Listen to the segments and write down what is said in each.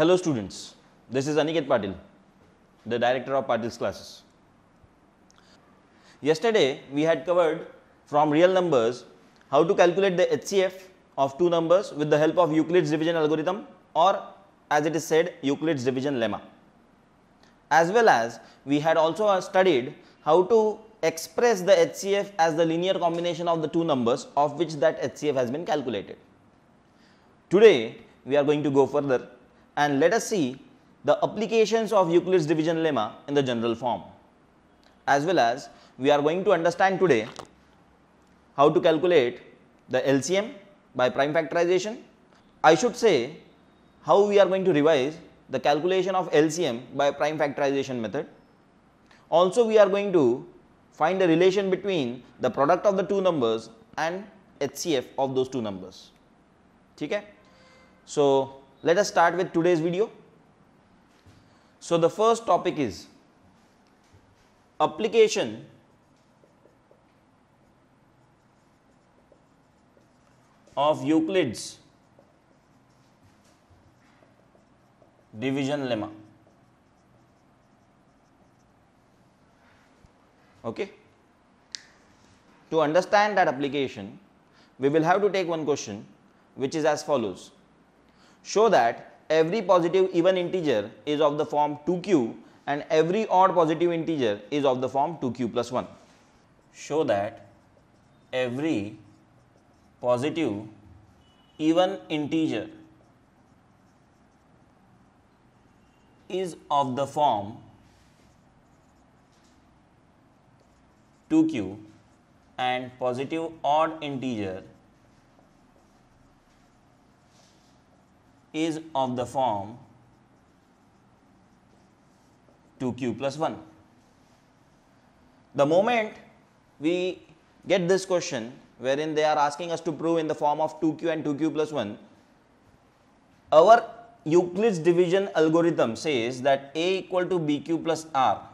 Hello students, this is Aniket Patil, the director of Patil's classes. Yesterday we had covered from real numbers how to calculate the HCF of two numbers with the help of Euclid's division algorithm or as it is said Euclid's division lemma. As well as we had also studied how to express the HCF as the linear combination of the two numbers of which that HCF has been calculated. Today we are going to go further and let us see the applications of Euclid's division lemma in the general form. As well as we are going to understand today how to calculate the LCM by prime factorization. I should say how we are going to revise the calculation of LCM by prime factorization method. Also we are going to find the relation between the product of the two numbers and HCF of those two numbers. So, let us start with today's video. So, the first topic is application of Euclid's division lemma. Okay. To understand that application, we will have to take one question which is as follows Show that every positive even integer is of the form 2q and every odd positive integer is of the form 2q plus 1. Show that every positive even integer is of the form 2q and positive odd integer is of the form 2q plus 1. The moment we get this question wherein they are asking us to prove in the form of 2q and 2q plus 1, our Euclid's division algorithm says that a equal to bq plus r.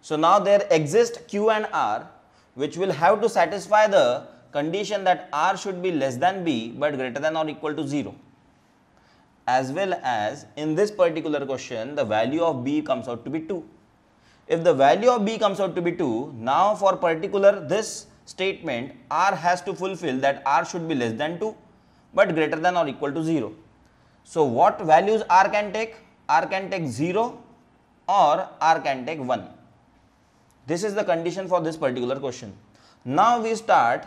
So now there exist q and r which will have to satisfy the condition that r should be less than b but greater than or equal to 0 as well as in this particular question the value of b comes out to be 2. If the value of b comes out to be 2, now for particular this statement r has to fulfill that r should be less than 2 but greater than or equal to 0. So, what values r can take? r can take 0 or r can take 1. This is the condition for this particular question. Now, we start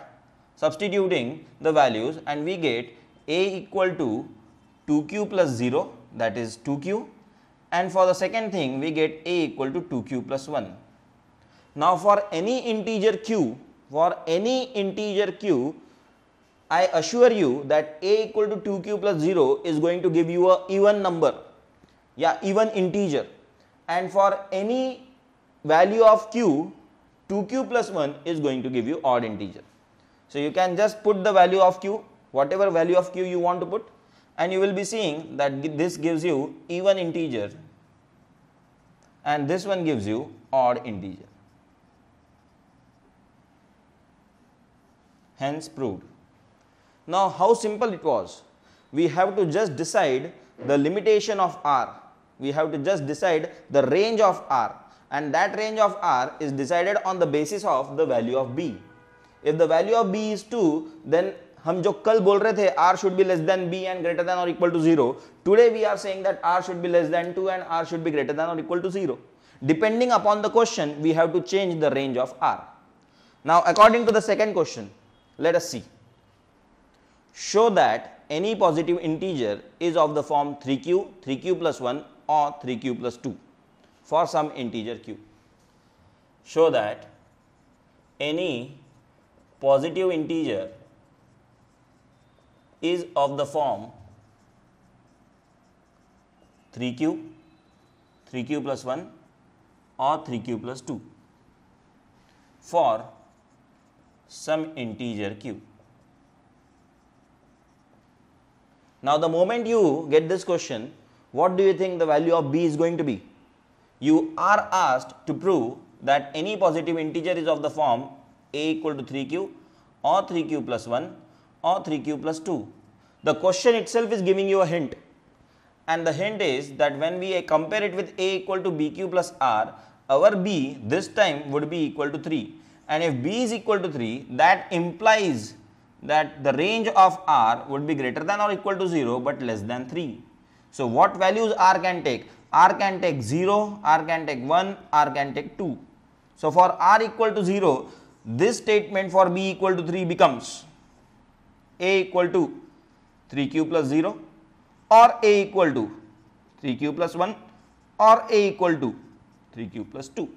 substituting the values and we get a equal to 2q plus 0 that is 2q and for the second thing we get a equal to 2q plus 1. Now for any integer q, for any integer q, I assure you that a equal to 2q plus 0 is going to give you a even number, yeah even integer and for any value of q, 2q plus 1 is going to give you odd integer. So you can just put the value of q, whatever value of q you want to put and you will be seeing that this gives you even integer and this one gives you odd integer. Hence proved. Now how simple it was. We have to just decide the limitation of R. We have to just decide the range of R and that range of R is decided on the basis of the value of B. If the value of B is 2 then हम जो कल बोल रहे थे r should be less than b and greater than or equal to zero today we are saying that r should be less than two and r should be greater than or equal to depending upon the question we have to change the range of r now according to the second question let us see show that any positive integer is of the form 3q 3q plus 1 or 3q plus 2 for some integer q show that any positive integer is of the form 3q 3q plus 1 or 3q plus 2 for some integer q. Now, the moment you get this question, what do you think the value of b is going to be? You are asked to prove that any positive integer is of the form a equal to 3q or 3q plus 1 or 3q plus 2. The question itself is giving you a hint and the hint is that when we compare it with a equal to bq plus r, our b this time would be equal to 3 and if b is equal to 3 that implies that the range of r would be greater than or equal to 0 but less than 3. So, what values r can take? r can take 0, r can take 1, r can take 2. So, for r equal to 0, this statement for b equal to 3 becomes a equal to 3q plus 0 or a equal to 3q plus 1 or a equal to 3q plus 2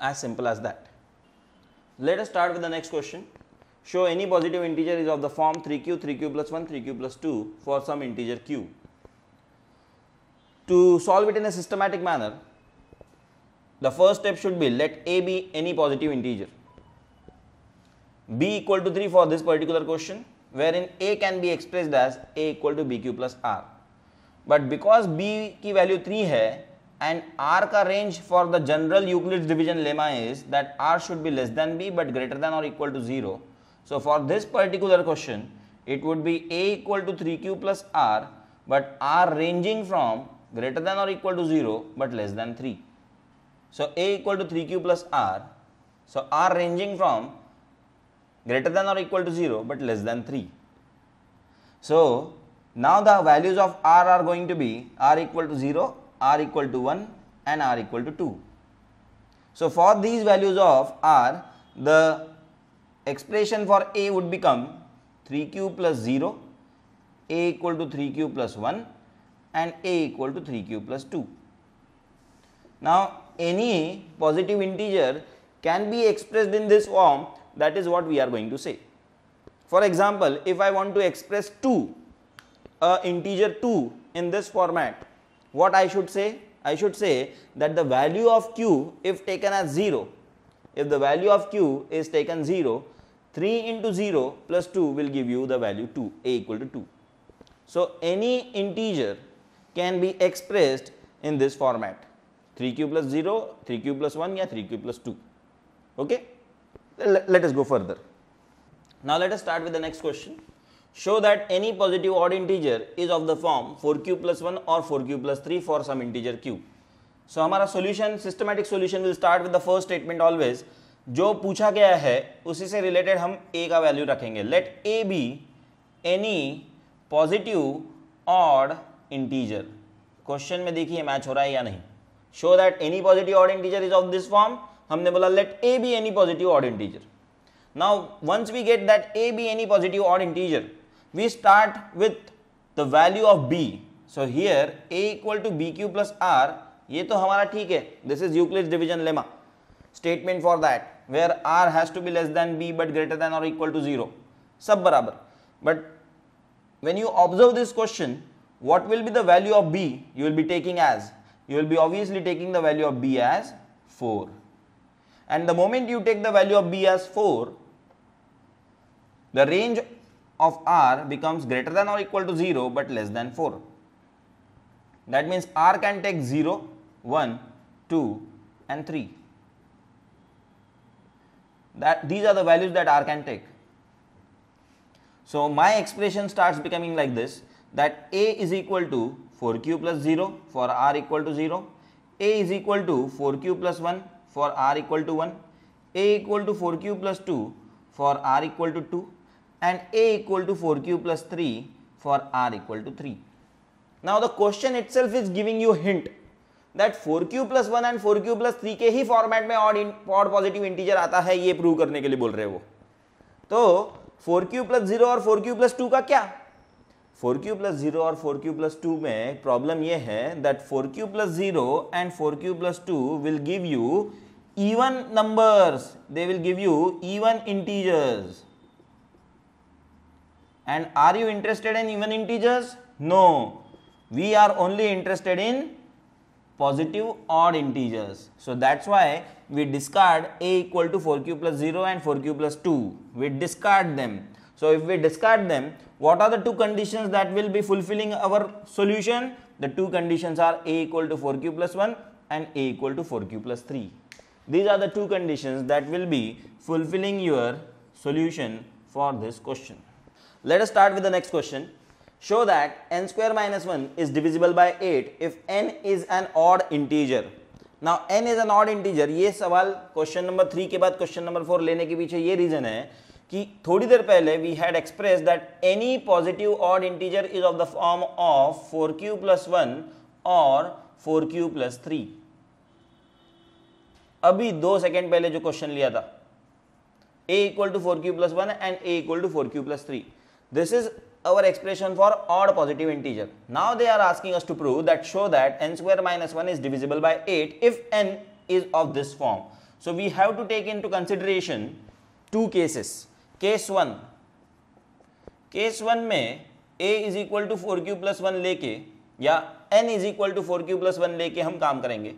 as simple as that. Let us start with the next question. Show any positive integer is of the form 3q, 3q plus 1, 3q plus 2 for some integer q. To solve it in a systematic manner, the first step should be let a be any positive integer b equal to 3 for this particular question wherein a can be expressed as a equal to bq plus r. But because b value 3 है and r का range for the general Euclid's division lemma is that r should be less than b but greater than or equal to 0. So for this particular question it would be a equal to 3q plus r but r ranging from greater than or equal to 0 but less than 3. So a equal to 3q plus r. So r ranging from greater than or equal to 0 but less than 3. So, now the values of r are going to be r equal to 0, r equal to 1 and r equal to 2. So, for these values of r, the expression for a would become 3q plus 0, a equal to 3q plus 1 and a equal to 3q plus 2. Now, any positive integer can be expressed in this form that is what we are going to say. For example, if I want to express 2, a integer 2 in this format, what I should say? I should say that the value of q if taken as 0, if the value of q is taken 0, 3 into 0 plus 2 will give you the value 2, a equal to 2. So, any integer can be expressed in this format 3q plus 0, 3q plus 1 or 3q plus 2. Okay? let us go further. Now let us start with the next question. Show that any positive odd integer is of the form 4q plus 1 or 4q plus 3 for some integer q. So so, हमारा solution systematic solution will start with the first statement always जो पूछा गया है उसी से related हम ए का value रखेंगे let a be any positive odd integer question में देखिए मैच हो रहा है या नहीं show that any positive odd integer is of this form हमने बोला let a be any positive odd integer now once we get that a be any positive odd integer we start with the value of b so here a equal to bq plus r ये तो हमारा ठीक है this is Euclid division lemma statement for that where r has to be less than b but greater than or equal to zero सब बराबर but when you observe this question what will be the value of b you will be taking as you will be obviously taking the value of b as 4 and the moment you take the value of b as 4 the range of r becomes greater than or equal to 0 but less than 4 that means r can take 0 1 2 and 3 that these are the values that r can take so my expression starts becoming like this that a is equal to 4q plus 0 for r equal to 0 a is equal to 4q plus 1 for r equal to one a equal to four q plus two for r equal to two and a equal to four q plus three for r equal to three now the question itself is giving you hint that four q plus one and four q plus three के ही format में odd odd positive integer आता है ये prove करने के लिए बोल रहे वो तो फोर क्यू प्लस जीरो और फोर क्यू प्लस टू का क्या 4q plus 0 or 4q plus 2. Plus two में प्रॉब्लम यह है that four q plus zero and four q plus two even numbers they will give you even integers and are you interested in even integers no we are only interested in positive odd integers so that's why we discard a equal to 4q plus 0 and 4q plus 2 we discard them so if we discard them, what are the two conditions that will be fulfilling our solution? The two conditions are A equal to 4q plus 1 and A equal to 4q plus 3. These are the two conditions that will be fulfilling your solution for this question. Let us start with the next question. Show that n square minus 1 is divisible by 8 if n is an odd integer. Now n is an odd integer ये सवाल question number three के बाद question number four लेने के पीछे ये reason है कि थोड़ी देर पहले we had express that any positive odd integer is of the form of four q plus one और फोर क्यू प्लस थ्री अभी दो सेकेंड पहले जो क्वेश्चन लिया था a equal to four q plus one and a equal to four q plus three our expression for odd positive integer. Now they are asking us to prove that show that n square minus 1 is divisible by 8 if n is of this form. So we have to take into consideration two cases. Case one case one में a is equal to four q plus one लेके या n is equal to four q plus one लेके हम काम करेंगे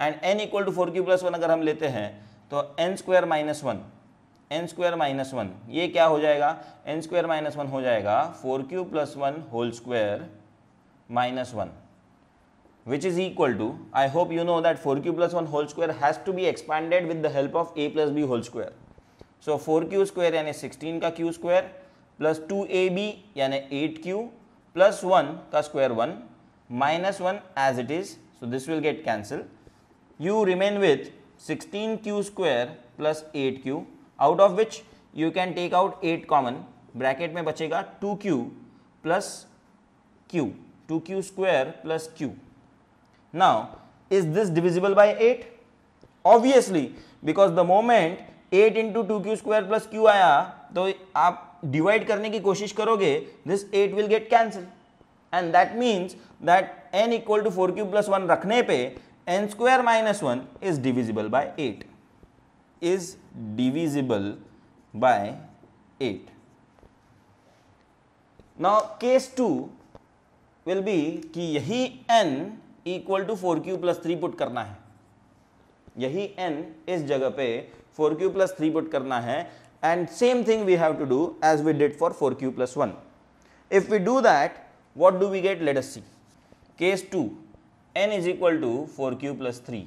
and n equal to four q plus one अगर हम लेते हैं तो n square minus one n square minus one ये क्या हो जाएगा एन स्क्वायर माइनस वन हो जाएगा four q plus one whole square minus one which is equal to I hope you know that four q plus one whole square has to be expanded with the help of a plus b whole square so four q square यानी sixteen का q square plus two a b यानी eight q plus one का square one minus one as it is so this will get cancel you remain with sixteen q square plus eight q out of which you can take out eight common bracket में बचेगा two q plus q two q square plus q now is this divisible by eight obviously because the moment eight into two q square plus q आया तो आप divide करने की कोशिश करोगे this eight will get cancel and that means that n equal to four q plus one रखने पे n square minus one is divisible by eight is divisible by eight now case two will be कि यही n equal to four q plus three put करना है यही n इस जगह पे four q plus three put करना है and same thing we have to do as we did for four q plus one if we do that what do we get late S C case two n is equal to four q plus three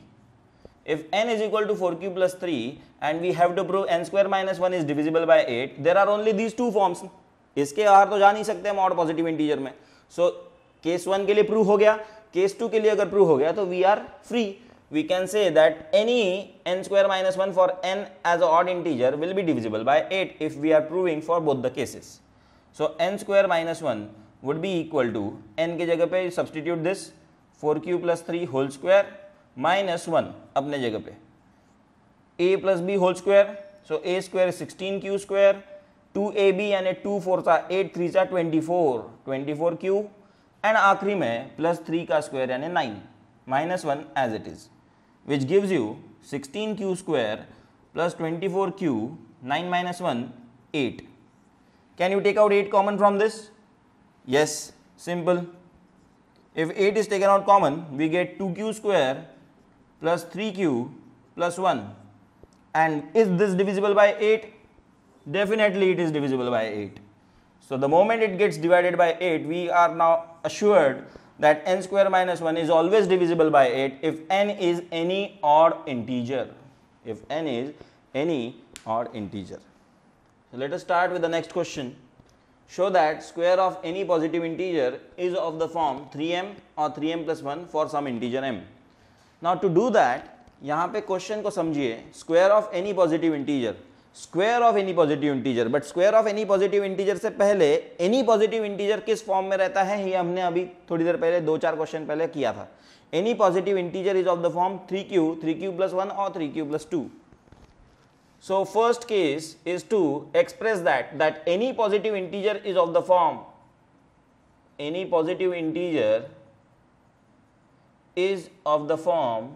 if n is equal to four q plus three and we have to prove n square minus one is divisible by eight there are only these two इसके बाहर तो जा नहीं सकते हम और positive integer में so case one के लिए प्रूव हो गया केस टू के लिए अगर प्रूव हो गया तो we are free we can say that any n square minus 1 for n as an odd integer will be divisible by 8 if we are proving for both the cases. So n square minus 1 would be equal to n ke जगह pe substitute this 4q plus 3 whole square minus 1 apne जगह pe a plus b whole square so a square is 16q square 2ab यानी 2 4 था 8 3 sa 24 24q and आखिरी में plus three का square यानी 9 minus 1 as it is which gives you 16q square plus 24q 9 minus 1 8. Can you take out 8 common from this? Yes, simple. If 8 is taken out common, we get 2q square plus 3q plus 1. And is this divisible by 8? Definitely it is divisible by 8. So the moment it gets divided by 8, we are now assured that n square minus 1 is always divisible by 8 if n is any odd integer. If n is any odd integer. So, let us start with the next question. Show that square of any positive integer is of the form 3m or 3m plus 1 for some integer m. Now, to do that, यहाँ पे question को समझिए Square of any positive integer. Square of any positive integer but square of any positive integer से पहले any positive integer किस form में रहता है ये हमने अभी थोड़ी देर पहले दो चार क्वेश्चन पहले किया था any positive integer is of the form three q three q plus one और three q plus two so first case is to express that that any positive integer is of the form any positive integer is of the form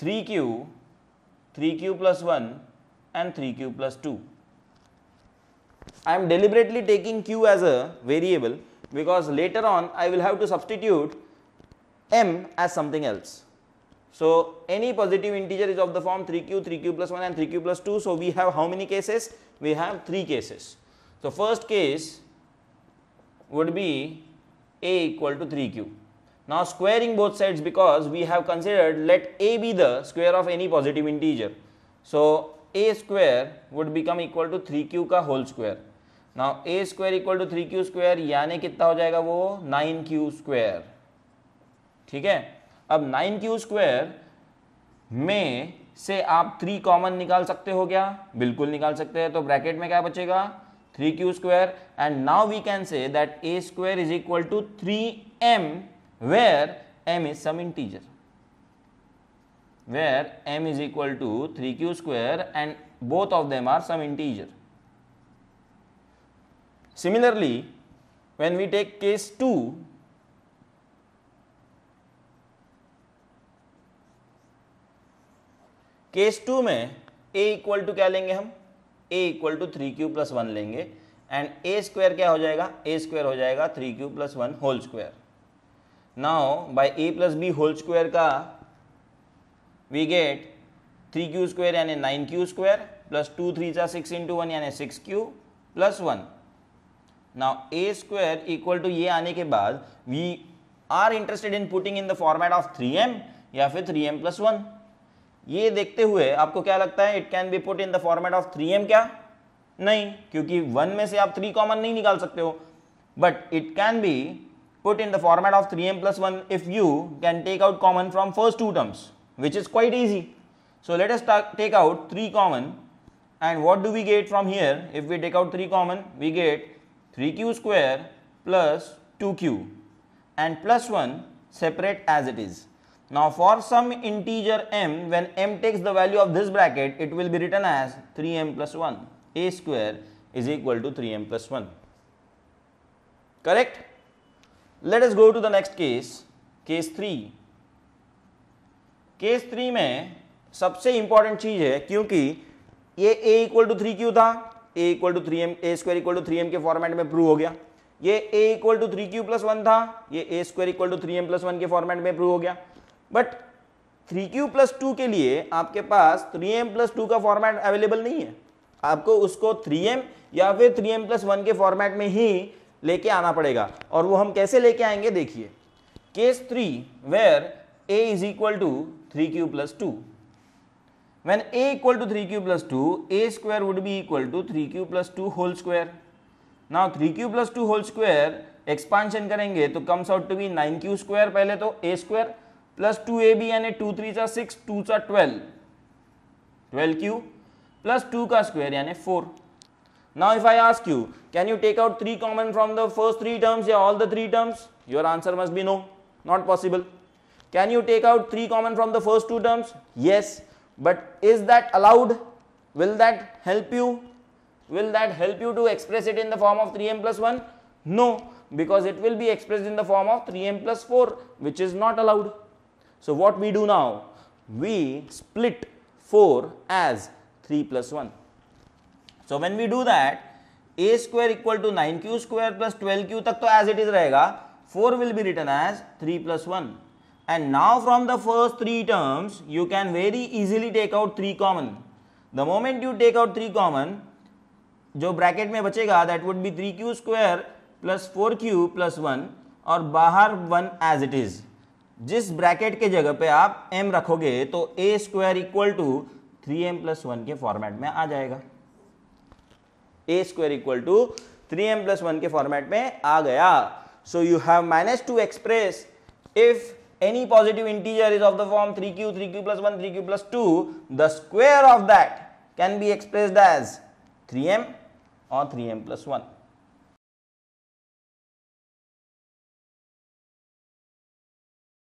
three q 3q plus 1 and 3q plus 2. I am deliberately taking q as a variable because later on I will have to substitute m as something else. So, any positive integer is of the form 3q, 3q plus 1 and 3q plus 2. So, we have how many cases? We have 3 cases. So, first case would be a equal to 3q. Now squaring both sides because we have considered let a be the square of any positive integer. So a square would become equal to 3q ka whole square. Now a square equal to 3q square yane kitna ho jayega wo 9q square. ठीक है अब 9q square में से आप three common निकाल सकते हो क्या बिल्कुल निकाल सकते हैं तो ब्रैकेट में क्या बचेगा three q square and now we can say that a square is equal to three m where m is some integer where m is equal to 3q square and both of them are some integer similarly when we take case 2 case two में a equal to क्या लेंगे हम a equal to three q plus one लेंगे and a square क्या हो जाएगा a square हो जाएगा three q plus one whole square now by a plus b whole square का we get three q square यानी nine q square plus two three जा six into one यानी six q plus one now a square equal to ये आने के बाद we are interested in putting in the format of three m या फिर three m plus one ये देखते हुए आपको क्या लगता है it can be put in the format of three m क्या नहीं क्योंकि वन में से आप थ्री कॉमन नहीं निकाल सकते हो but it can be put in the format of 3m plus 1 if you can take out common from first two terms which is quite easy. So let us take out 3 common and what do we get from here if we take out 3 common we get 3q square plus 2q and plus 1 separate as it is. Now for some integer m when m takes the value of this bracket it will be written as 3m plus 1 a square is equal to 3m plus 1 correct let's go to the next case case three case three में सबसे important चीज है क्योंकि ये a equal to three q था a equal to three m a square equal to three m के format में prove हो गया ये a equal to three q plus one था ये a square equal to three m plus one के format में प्रूव हो गया but three q plus two के लिए आपके पास थ्री एम प्लस टू का फॉर्मेट अवेलेबल नहीं है आपको उसको थ्री एम या फिर थ्री एम प्लस वन के फॉर्मेट में ही लेके आना पड़ेगा और वो हम कैसे लेके आएंगे देखिए case three where a is equal to three q plus two when a equal to three q plus two a square would be equal to three q plus two whole square now three q plus two whole square expansion करेंगे तो comes out to be nine q square पहले तो a square plus two a b यानी two three सा six two सा twelve twelve Q plus two का square यानी four now if I ask you Can you take out 3 common from the first 3 terms? Yeah, all the 3 terms? Your answer must be no, not possible. Can you take out 3 common from the first 2 terms? Yes, but is that allowed? Will that help you? Will that help you to express it in the form of 3m plus 1? No, because it will be expressed in the form of 3m plus 4 which is not allowed. So what we do now? We split 4 as 3 plus 1. So when we do that, a square equal to nine q square plus twelve q तक तो as it is रहेगा four will be written as three plus one and now from the first three terms you can very easily take out three common the moment you take out three common जो bracket में बचेगा that would be three q square plus four q plus one और बाहर one as it is जिस bracket के जगह पे आप m रखोगे तो a square equal to three m plus one के फॉर्मेट में आ जाएगा a square equal to three m plus one के फॉर्मेट में आ गया so you have minus two express if any positive integer is of the form three q three q plus one three q plus two the square of that can be express as three M और three m plus one